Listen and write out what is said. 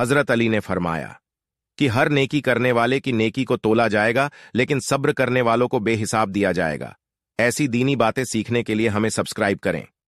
हजरत अली ने फरमाया कि हर नेकी करने वाले की नेकी को तोला जाएगा लेकिन सब्र करने वालों को बेहिसाब दिया जाएगा ऐसी दीनी बातें सीखने के लिए हमें सब्सक्राइब करें